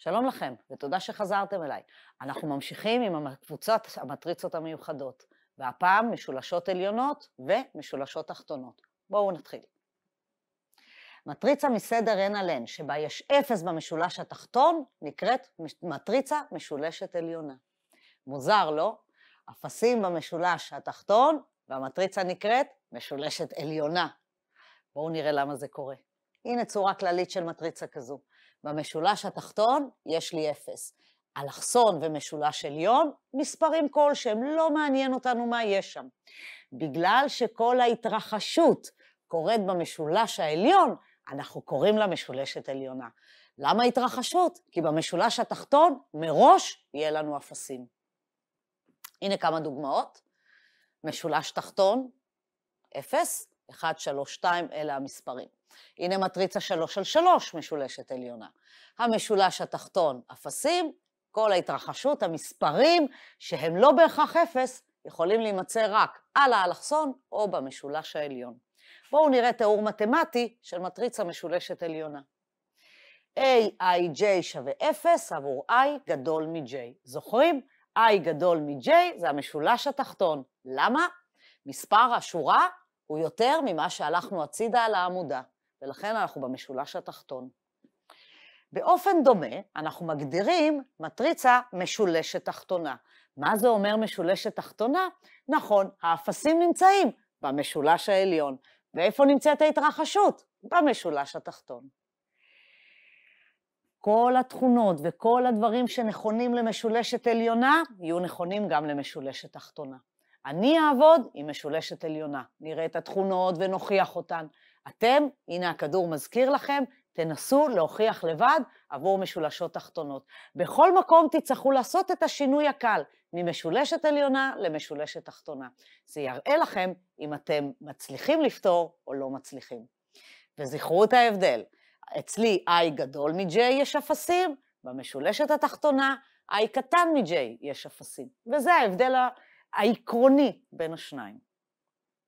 שלום לכם, ותודה שחזרתם אליי. אנחנו ממשיכים עם הקבוצות, המטריצות המיוחדות, והפעם משולשות עליונות ומשולשות תחתונות. בואו נתחיל. מטריצה מסדר n על n, שבה יש 0 במשולש התחתון, נקראת מטריצה משולשת עליונה. מוזר, לא? אפסים במשולש התחתון, והמטריצה נקראת משולשת עליונה. בואו נראה למה זה קורה. הנה צורה כללית של מטריצה כזו. במשולש התחתון יש לי אפס. אלכסון ומשולש עליון, מספרים כלשהם, לא מעניין אותנו מה יש שם. בגלל שכל ההתרחשות קורית במשולש העליון, אנחנו קוראים לה משולשת עליונה. למה התרחשות? כי במשולש התחתון, מראש, יהיה לנו אפסים. הנה כמה דוגמאות. משולש תחתון, אפס, אחד, שלוש, שתיים, אלה המספרים. הנה מטריצה 3 על 3 משולשת עליונה. המשולש התחתון, אפסים, כל ההתרחשות, המספרים, שהם לא בהכרח אפס, יכולים להימצא רק על האלכסון או במשולש העליון. בואו נראה תיאור מתמטי של מטריצה משולשת עליונה. AIJ שווה 0 עבור I גדול מ-J. זוכרים? I גדול מ-J זה המשולש התחתון. למה? מספר השורה הוא יותר ממה שהלכנו הצידה על העמודה. ולכן אנחנו במשולש התחתון. באופן דומה, אנחנו מגדירים מטריצה משולשת תחתונה. מה זה אומר משולשת תחתונה? נכון, האפסים נמצאים במשולש העליון. ואיפה נמצאת ההתרחשות? במשולש התחתון. כל התכונות וכל הדברים שנכונים למשולשת עליונה, יהיו נכונים גם למשולשת תחתונה. אני אעבוד עם משולשת עליונה. נראה את התכונות ונוכיח אותן. אתם, הנה הכדור מזכיר לכם, תנסו להוכיח לבד עבור משולשות תחתונות. בכל מקום תצטרכו לעשות את השינוי הקל, ממשולשת עליונה למשולשת תחתונה. זה יראה לכם אם אתם מצליחים לפתור או לא מצליחים. וזכרו את ההבדל, אצלי i גדול מ-j יש אפסים, במשולשת התחתונה i קטן מ-j יש אפסים. וזה ההבדל העקרוני בין השניים.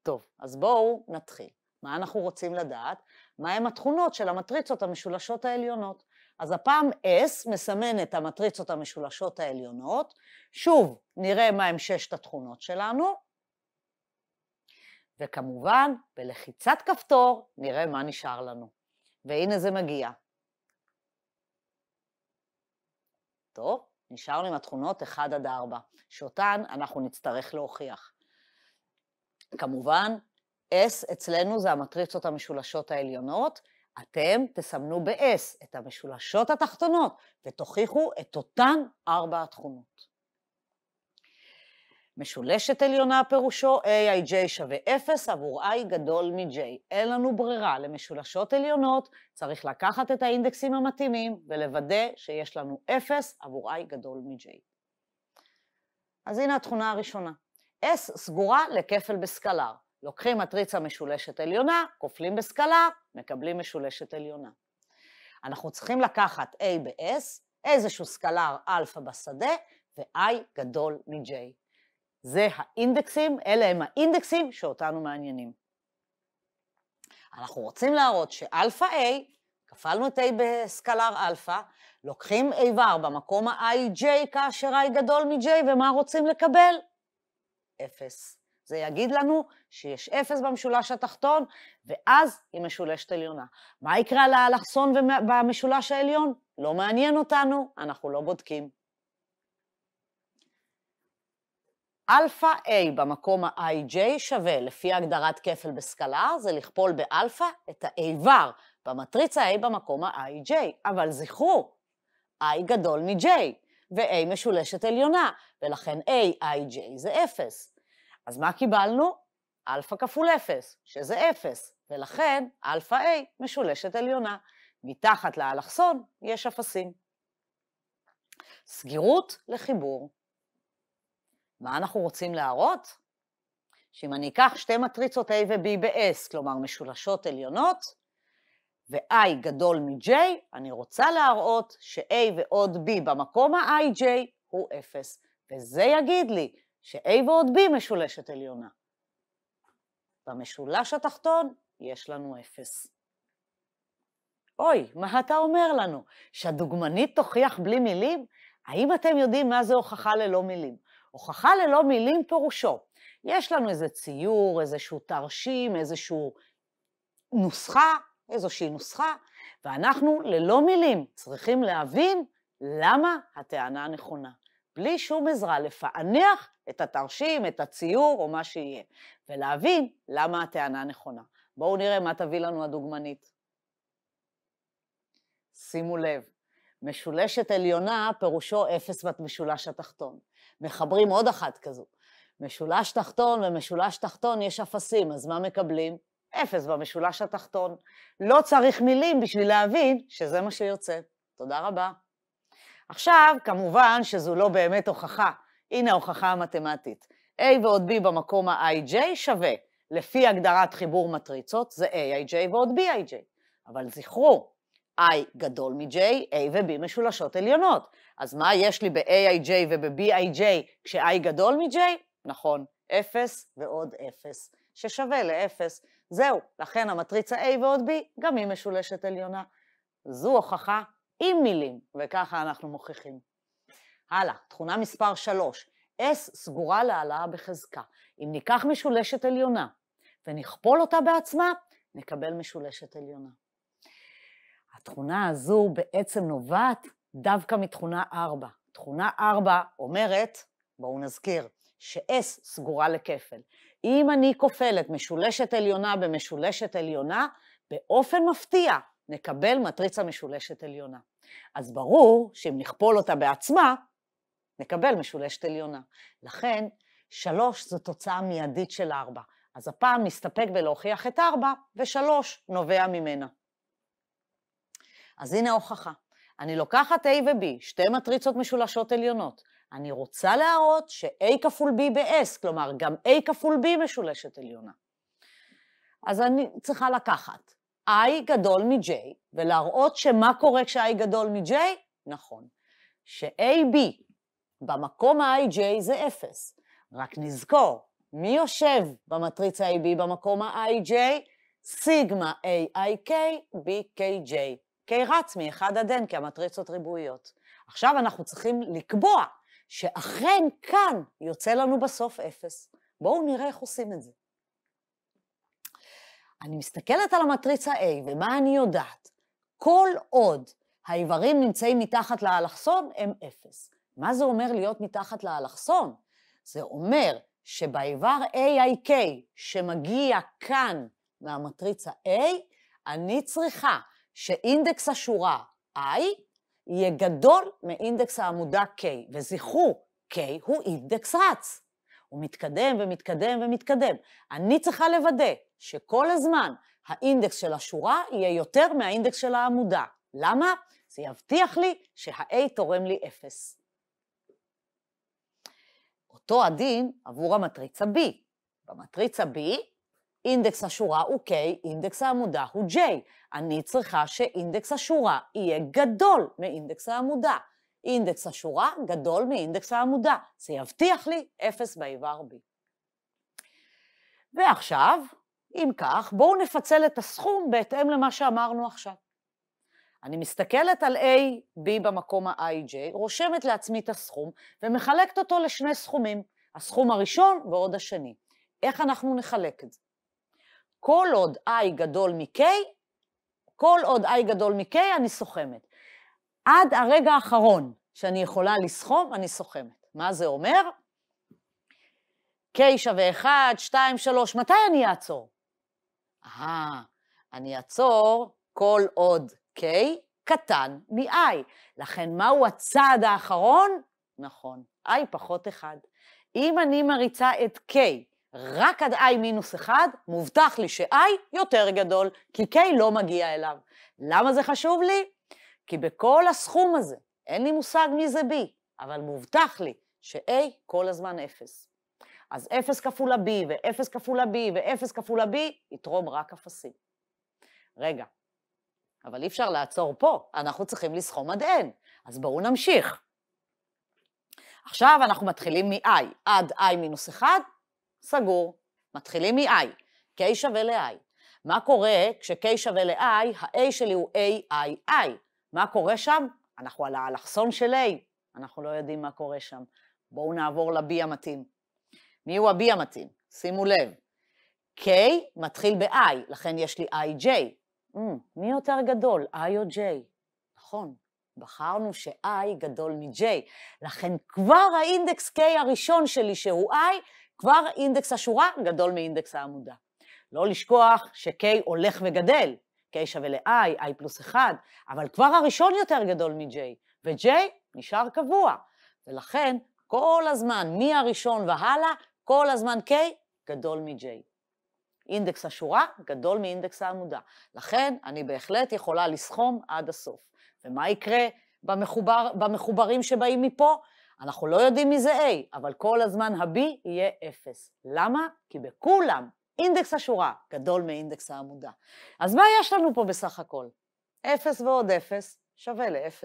טוב, אז בואו נתחיל. מה אנחנו רוצים לדעת? מהם מה התכונות של המטריצות המשולשות העליונות. אז הפעם S מסמן את המטריצות המשולשות העליונות, שוב נראה מהם מה ששת התכונות שלנו, וכמובן בלחיצת כפתור נראה מה נשאר לנו. והנה זה מגיע. טוב, נשארנו עם התכונות 1 עד 4, שאותן אנחנו נצטרך להוכיח. כמובן, S אצלנו זה המטריצות המשולשות העליונות, אתם תסמנו ב-S את המשולשות התחתונות ותוכיחו את אותן ארבע התכונות. משולשת עליונה פירושו AIJ שווה 0 עבור I גדול מ-J. אין לנו ברירה, למשולשות עליונות צריך לקחת את האינדקסים המתאימים ולוודא שיש לנו 0 עבור I גדול מ-J. אז הנה התכונה הראשונה. S סגורה לכפל בסקלר. לוקחים מטריצה משולשת עליונה, כופלים בסקלה, מקבלים משולשת עליונה. אנחנו צריכים לקחת A ב-S, איזשהו סקלר אלפא בשדה, ו-I גדול מ-J. זה האינדקסים, אלה הם האינדקסים שאותנו מעניינים. אנחנו רוצים להראות שאלפא A, כפלנו את A בסקלר אלפא, לוקחים איבר במקום ה-IJ כאשר I גדול מ-J, ומה רוצים לקבל? אפס. זה יגיד לנו שיש אפס במשולש התחתון, ואז היא משולשת עליונה. מה יקרה לאלכסון במשולש העליון? לא מעניין אותנו, אנחנו לא בודקים. אלפא A במקום ה-IJ שווה, לפי הגדרת כפל בסקלר, זה לכפול באלפא את האיבר במטריצה A במקום ה-IJ. אבל זכרו, I גדול מ-J, ו-A משולשת עליונה, ולכן A, IJ זה 0. אז מה קיבלנו? אלפא כפול 0, שזה 0, ולכן אלפא A משולשת עליונה. מתחת לאלכסון יש אפסים. סגירות לחיבור. מה אנחנו רוצים להראות? שאם אני אקח שתי מטריצות A ו-B ב-S, כלומר משולשות עליונות, ו-I גדול מ-J, אני רוצה להראות ש-A ועוד B במקום ה-IJ הוא 0. וזה יגיד לי ש-A ועוד B משולשת עליונה. במשולש התחתון יש לנו אפס. אוי, מה אתה אומר לנו? שהדוגמנית תוכיח בלי מילים? האם אתם יודעים מה זה הוכחה ללא מילים? הוכחה ללא מילים פירושו. יש לנו איזה ציור, איזשהו תרשים, איזשהו נוסחה, איזושהי נוסחה, ואנחנו ללא מילים צריכים להבין למה הטענה נכונה. בלי שום עזרה, לפענח את התרשים, את הציור או מה שיהיה, ולהבין למה הטענה נכונה. בואו נראה מה תביא לנו הדוגמנית. שימו לב, משולשת עליונה פירושו אפס משולש התחתון. מחברים עוד אחת כזו. משולש תחתון ומשולש תחתון יש אפסים, אז מה מקבלים? אפס במשולש התחתון. לא צריך מילים בשביל להבין שזה מה שיוצא. תודה רבה. עכשיו, כמובן שזו לא באמת הוכחה. הנה ההוכחה המתמטית. A ועוד B במקום ה-IJ שווה, לפי הגדרת חיבור מטריצות, זה AIJ ועוד BIJ. אבל זכרו, I גדול מ-J, A ו-B משולשות עליונות. אז מה יש לי ב-AIJ וב-BIJ כש-I גדול מ-J? נכון, 0 ועוד 0, ששווה ל-0. זהו, לכן המטריצה A ועוד B, גם היא משולשת עליונה. זו הוכחה עם מילים, וככה אנחנו מוכיחים. הלאה, תכונה מספר 3, S סגורה להעלאה בחזקה. אם ניקח משולשת עליונה ונכפול אותה בעצמה, נקבל משולשת עליונה. התכונה הזו בעצם נובעת דווקא מתכונה 4. תכונה 4 אומרת, בואו נזכיר, ש-S סגורה לכפל. אם אני כופלת משולשת עליונה במשולשת עליונה, באופן מפתיע, נקבל מטריצה משולשת עליונה. אז ברור שאם נכפול אותה בעצמה, נקבל משולשת עליונה. לכן, שלוש זו תוצאה מיידית של ארבע. אז הפעם נסתפק בלהוכיח את ארבע, ושלוש נובע ממנה. אז הנה ההוכחה. אני לוקחת A ו-B, שתי מטריצות משולשות עליונות. אני רוצה להראות ש-A כפול B ב-S, כלומר, גם A כפול B משולשת עליונה. אז אני צריכה לקחת I גדול מ-J, ולהראות שמה קורה כש-I גדול מ-J? נכון, ש-AB במקום ה-IJ זה 0. רק נזכור, מי יושב במטריצה AB במקום ה-IJ? סיגמה AIK BKJ. K רץ מ-1 עד N, כי המטריצות ריבועיות. עכשיו אנחנו צריכים לקבוע שאכן כאן יוצא לנו בסוף 0. בואו נראה איך עושים את זה. אני מסתכלת על המטריצה A, ומה אני יודעת? כל עוד האיברים נמצאים מתחת לאלכסון, הם אפס. מה זה אומר להיות מתחת לאלכסון? זה אומר שבאיבר AIK שמגיע כאן מהמטריצה A, אני צריכה שאינדקס השורה I יהיה גדול מאינדקס העמודה K, וזכרו, K הוא אינדקס רץ. הוא מתקדם ומתקדם ומתקדם. אני צריכה לוודא שכל הזמן האינדקס של השורה יהיה יותר מהאינדקס של העמודה. למה? זה יבטיח לי שה-A תורם לי 0. אותו הדין עבור המטריצה B. במטריצה B, אינדקס השורה הוא K, אינדקס העמודה הוא J. אני צריכה שאינדקס השורה יהיה גדול מאינדקס העמודה. אינדקס השורה גדול מאינדקס העמודה. זה יבטיח לי 0 באיבר B. ועכשיו, אם כך, בואו נפצל את הסכום בהתאם למה שאמרנו עכשיו. אני מסתכלת על A, B במקום ה-IJ, רושמת לעצמי את הסכום ומחלקת אותו לשני סכומים, הסכום הראשון ועוד השני. איך אנחנו נחלק את זה? כל עוד I גדול מ-K, כל עוד I גדול מ-K אני סוכמת. עד הרגע האחרון שאני יכולה לסחוב, אני סוחמת. מה זה אומר? K שווה 1, 2, 3, מתי אני אעצור? אה, אני אעצור כל עוד K קטן מ-I. לכן מהו הצעד האחרון? נכון, I פחות 1. אם אני מריצה את K רק עד i מינוס 1, מובטח לי ש-i יותר גדול, כי k לא מגיע אליו. למה זה חשוב לי? כי בכל הסכום הזה, אין לי מושג מי זה B, אבל מובטח לי ש-A כל הזמן 0. אז 0 כפול ה-B ו-0 כפול ה-B ו-0 כפול ה-B יתרום רק אפסים. רגע, אבל אי אפשר לעצור פה, אנחנו צריכים לסכום עד N, אז בואו נמשיך. עכשיו אנחנו מתחילים מ-i, עד i מינוס 1, סגור. מתחילים מ-i, k שווה ל-i. מה קורה כש-k שווה ל-i, ה-a שלי הוא a, i, i. מה קורה שם? אנחנו על האלכסון של A, אנחנו לא יודעים מה קורה שם. בואו נעבור ל-B המתאים. מי הוא ה-B המתאים? שימו לב. K מתחיל ב-I, לכן יש לי IJ. Mm, מי יותר גדול, I או J? נכון, בחרנו ש-I גדול מ-J. לכן כבר האינדקס K הראשון שלי, שהוא I, כבר אינדקס השורה גדול מאינדקס העמודה. לא לשכוח ש-K הולך וגדל, K שווה ל-I, I פלוס 1, אבל כבר הראשון יותר גדול מ-J, ו-J נשאר קבוע. ולכן, כל הזמן, מהראשון והלאה, כל הזמן K גדול מ-J. אינדקס השורה גדול מאינדקס העמודה. לכן, אני בהחלט יכולה לסכום עד הסוף. ומה יקרה במחובר, במחוברים שבאים מפה? אנחנו לא יודעים מי זה A, אבל כל הזמן ה-B יהיה 0. למה? כי בכולם אינדקס השורה גדול מאינדקס העמודה. אז מה יש לנו פה בסך הכל? 0 ועוד 0 שווה ל-0.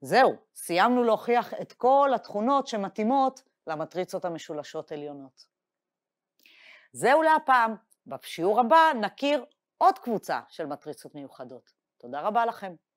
זהו, סיימנו להוכיח את כל התכונות שמתאימות למטריצות המשולשות עליונות. זהו להפעם, בשיעור הבא נכיר עוד קבוצה של מטריצות מיוחדות. תודה רבה לכם.